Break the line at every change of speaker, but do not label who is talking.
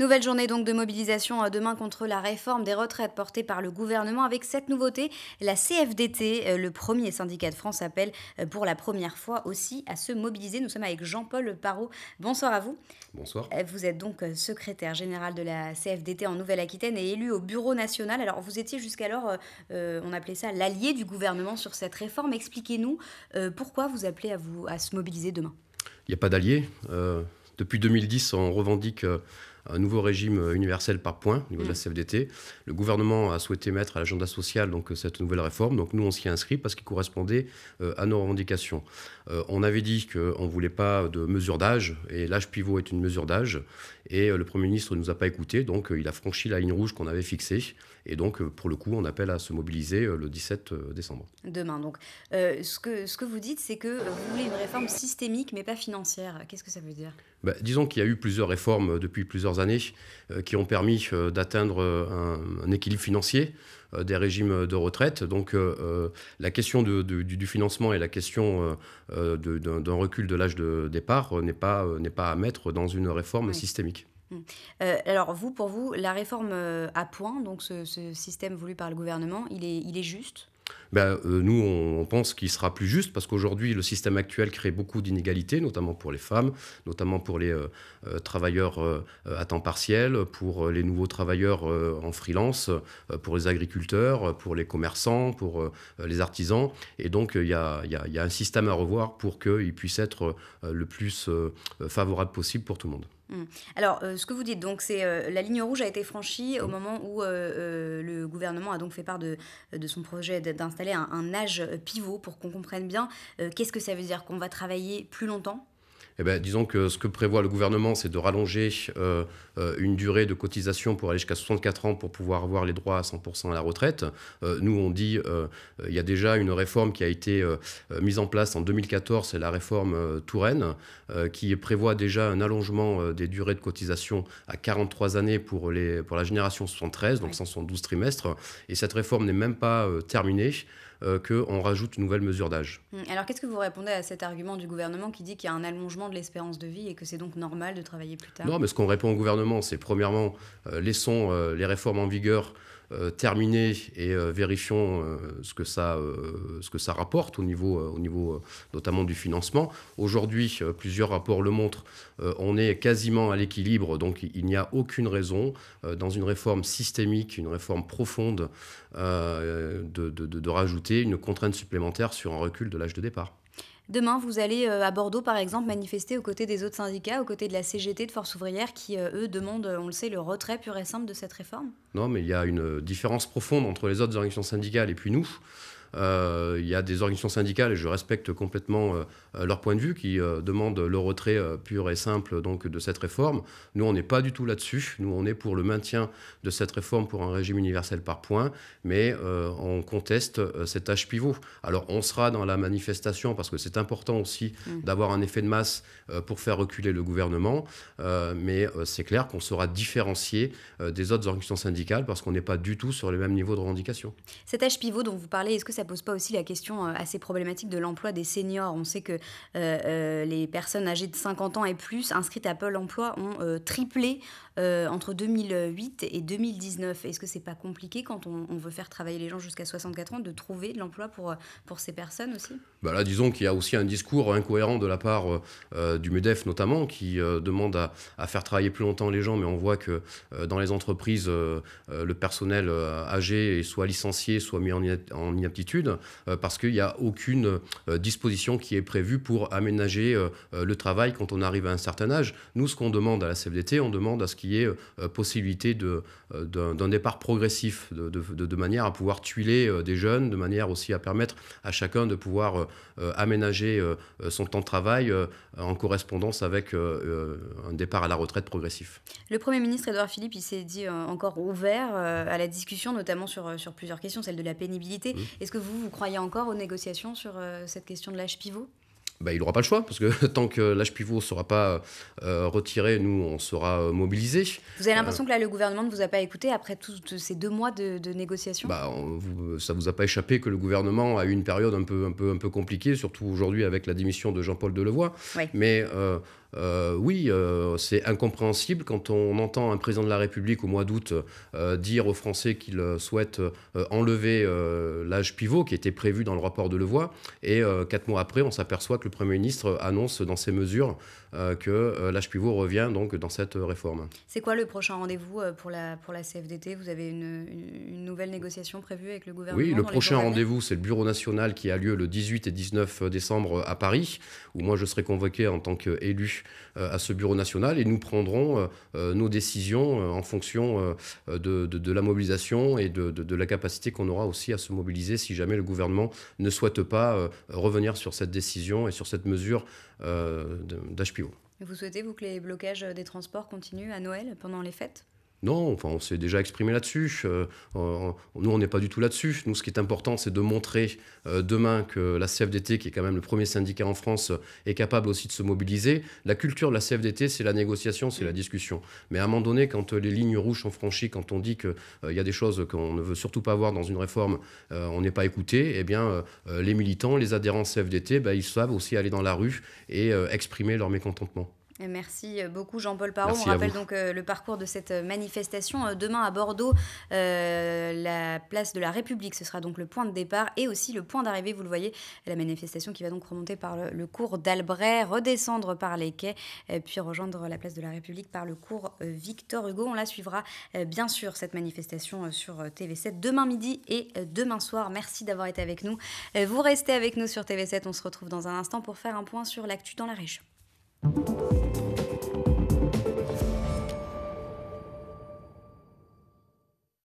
Nouvelle journée donc de mobilisation euh, demain contre la réforme des retraites portée par le gouvernement avec cette nouveauté, la CFDT, euh, le premier syndicat de France, appelle euh, pour la première fois aussi à se mobiliser. Nous sommes avec Jean-Paul Parot. Bonsoir à vous. Bonsoir. Vous êtes donc secrétaire général de la CFDT en Nouvelle-Aquitaine et élu au bureau national. Alors vous étiez jusqu'alors, on appelait ça l'allié du gouvernement sur cette réforme. Expliquez-nous pourquoi vous appelez à, vous, à se mobiliser demain.
Il n'y a pas d'allié. depuis 2010, on revendique un nouveau régime euh, universel par point au niveau de la mm. CFDT. Le gouvernement a souhaité mettre à l'agenda social donc, euh, cette nouvelle réforme. Donc nous, on s'y inscrit parce qu'il correspondait euh, à nos revendications. on avait dit qu'on ne voulait pas de mesure d'âge, et l'âge pivot est une mesure d'âge. Et le Premier ministre ne nous a pas écoutés, donc il a franchi la ligne rouge qu'on avait fixée. Et donc, pour le coup, on appelle à se mobiliser le 17 décembre.
Demain, donc. ce, que, ce que vous dites, c'est que vous voulez une réforme systémique, mais pas financière. Qu'est-ce que ça veut dire
bah, disons qu'il y a eu plusieurs réformes euh, depuis plusieurs années euh, qui ont permis euh, d'atteindre un, équilibre financier des régimes de retraite. Donc la question du, financement et la question d'un recul de l'âge de départ n'est pas, pas à mettre dans une réforme systémique.
Mmh. alors vous, pour vous, la réforme à point, donc ce, système voulu par le gouvernement, il est juste
ben, euh, nous, on, pense qu'il sera plus juste parce qu'aujourd'hui, le système actuel crée beaucoup d'inégalités, notamment pour les femmes, notamment pour les euh, euh, travailleurs à temps partiel, pour les nouveaux travailleurs en freelance, pour les agriculteurs, pour les commerçants, pour les artisans. Et donc, il y, y, a un système à revoir pour qu'il puisse être le plus favorable possible pour tout le monde.
Mmh. Alors, euh, ce que vous dites, donc, c'est euh, la ligne rouge a été franchie au mmh. moment où euh, le gouvernement a donc fait part de, son projet d'installer un, un, âge pivot pour qu'on comprenne bien qu'est-ce que ça veut dire qu'on va travailler plus longtemps
eh ben, disons que ce que prévoit le gouvernement, c'est de rallonger euh, euh, une durée de cotisation pour aller jusqu'à 64 ans pour pouvoir avoir les droits à 100% à la retraite. Euh, nous, on dit, il y a déjà une réforme qui a été mise en place en 2014, c'est la réforme Touraine, qui prévoit déjà un allongement des durées de cotisation à 43 années pour, les, pour la génération 73, donc 112 trimestres. Et cette réforme n'est même pas terminée. Euh, qu'on rajoute une nouvelle mesure d'âge.
Hmm, alors qu'est-ce que vous répondez à cet argument du gouvernement qui dit qu'il y a un allongement de l'espérance de vie et que c'est donc normal de travailler plus tard Non, mais
ce qu'on répond au gouvernement, c'est premièrement, euh, laissons euh, les réformes en vigueur euh, terminé et euh, vérifions euh, ce, que ça, ce que ça rapporte au niveau, au niveau notamment du financement. Aujourd'hui, plusieurs rapports le montrent, on est quasiment à l'équilibre, donc il n'y a aucune raison dans une réforme systémique, une réforme profonde, de rajouter une contrainte supplémentaire sur un recul de l'âge de départ.
Demain, vous allez euh, à Bordeaux, par exemple, manifester aux côtés des autres syndicats, aux côtés de la CGT de Force ouvrière, qui, euh, eux, demandent, on le sait, le retrait pur et simple de cette réforme
Non, mais il y a une euh, différence profonde entre les autres organisations syndicales et puis nous. Euh, il y a des organisations syndicales, et je respecte complètement euh, leur point de vue, qui euh, demandent le retrait pur et simple donc, de cette réforme. Nous, on n'est pas du tout là-dessus. Nous, on est pour le maintien de cette réforme pour un régime universel par points, mais on conteste cet âge pivot. Alors, on sera dans la manifestation, parce que c'est important aussi mm. d'avoir un effet de masse pour faire reculer le gouvernement, mais c'est clair qu'on sera différencié des autres organisations syndicales, parce qu'on n'est pas du tout sur les mêmes niveaux de revendication.
Cet âge pivot dont vous parlez, est-ce que ça pose pas aussi la question euh, assez problématique de l'emploi des seniors On sait que euh, euh, les personnes âgées de 50 ans et plus inscrites à Pôle emploi ont triplé euh, entre 2008 et 2019. Est-ce que c'est pas compliqué quand on, veut faire travailler les gens jusqu'à 64 ans de trouver de l'emploi pour, pour ces personnes aussi
bah Là, disons qu'il y a aussi un discours incohérent de la part euh, euh, du MEDEF notamment qui demande à, faire travailler plus longtemps les gens, mais on voit que dans les entreprises, le personnel âgé est soit licencié, soit mis en, en inaptitude parce qu'il n'y a aucune disposition qui est prévue pour aménager le travail quand on arrive à un certain âge. Nous, ce qu'on demande à la CFDT, on demande à ce qu'il est euh, possibilité euh, d'un départ progressif, de, manière à pouvoir tuiler euh, des jeunes, de manière aussi à permettre à chacun de pouvoir aménager son temps de travail en correspondance avec un départ à la retraite progressif.
Le Premier ministre Édouard Philippe, il s'est dit encore ouvert à la discussion, notamment sur, plusieurs questions, celle de la pénibilité. Mmh. Est-ce que vous, vous croyez encore aux négociations sur cette question de l'âge pivot
bah, il n'aura pas le choix, parce que tant que l'âge pivot ne sera pas euh, retiré, nous, on sera euh, mobilisés. Vous avez euh, l'impression que
là, le gouvernement ne vous a pas écouté après tous ces deux mois de,
négociations bah, Ça ne vous a pas échappé que le gouvernement a eu une période un peu, un peu, un peu compliquée, surtout aujourd'hui avec la démission de Jean-Paul Delevoye. Mais euh, oui, euh, c'est incompréhensible quand on entend un président de la République au mois d'août euh, dire aux Français qu'il souhaite enlever l'âge pivot qui était prévu dans le rapport de Levoix. Et quatre mois après, on s'aperçoit que le Premier ministre annonce dans ses mesures que l'âge pivot revient donc dans cette réforme.
C'est quoi le prochain rendez-vous pour la, pour la CFDT Vous avez une, une, nouvelle négociation prévue avec le gouvernement Oui, le prochain rendez-vous,
c'est le Bureau national qui a lieu le 18 et 19 décembre à Paris, où moi je serai convoqué en tant qu'élu euh, à ce bureau national et nous prendrons euh, euh, nos décisions en fonction de, la mobilisation et de, la capacité qu'on aura aussi à se mobiliser si jamais le gouvernement ne souhaite pas revenir sur cette décision et sur cette mesure d'HPO.
Vous souhaitez, vous, que les blocages des transports continuent à Noël pendant les fêtes
non, on s'est déjà exprimé là-dessus. Euh, nous, on n'est pas du tout là-dessus. Nous, ce qui est important, c'est de montrer euh, demain que la CFDT, qui est quand même le premier syndicat en France, est capable aussi de se mobiliser. La culture de la CFDT, c'est la négociation, c'est la discussion. Mais à un moment donné, quand euh, les lignes rouges sont franchies, quand on dit qu'il y a des choses qu'on ne veut surtout pas voir dans une réforme, on n'est pas écouté, eh bien, les militants, les adhérents CFDT, ben, ils savent aussi aller dans la rue et exprimer leur mécontentement.
Merci euh, beaucoup Jean-Paul Parot. on rappelle donc euh, le parcours de cette euh, manifestation demain à Bordeaux, la place de la République. Ce sera donc le point de départ et aussi le point d'arrivée. Vous le voyez, la manifestation qui va donc remonter par le, le cours d'Albret, redescendre par les quais, puis rejoindre la place de la République par le cours Victor Hugo. On la suivra bien sûr cette manifestation sur TV7 demain midi et demain soir. Merci d'avoir été avec nous. vous restez avec nous sur TV7. On se retrouve dans un instant pour faire un point sur l'actu dans la région. Thank you.